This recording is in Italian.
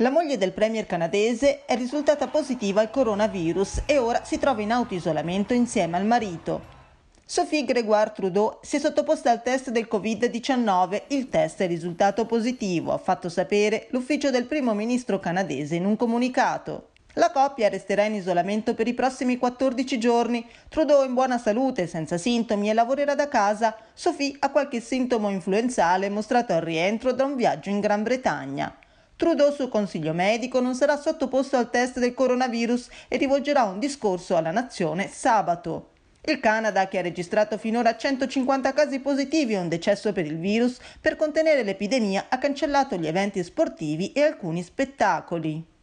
La moglie del premier canadese è risultata positiva al coronavirus e ora si trova in autoisolamento insieme al marito. Sophie Grégoire Trudeau si è sottoposta al test del Covid-19. Il test è risultato positivo, ha fatto sapere l'ufficio del primo ministro canadese in un comunicato. La coppia resterà in isolamento per i prossimi 14 giorni. Trudeau in buona salute, senza sintomi e lavorerà da casa. Sophie ha qualche sintomo influenzale mostrato al rientro da un viaggio in Gran Bretagna. Trudeau su consiglio medico non sarà sottoposto al test del coronavirus e rivolgerà un discorso alla nazione sabato. Il Canada, che ha registrato finora 150 casi positivi e un decesso per il virus, per contenere l'epidemia ha cancellato gli eventi sportivi e alcuni spettacoli.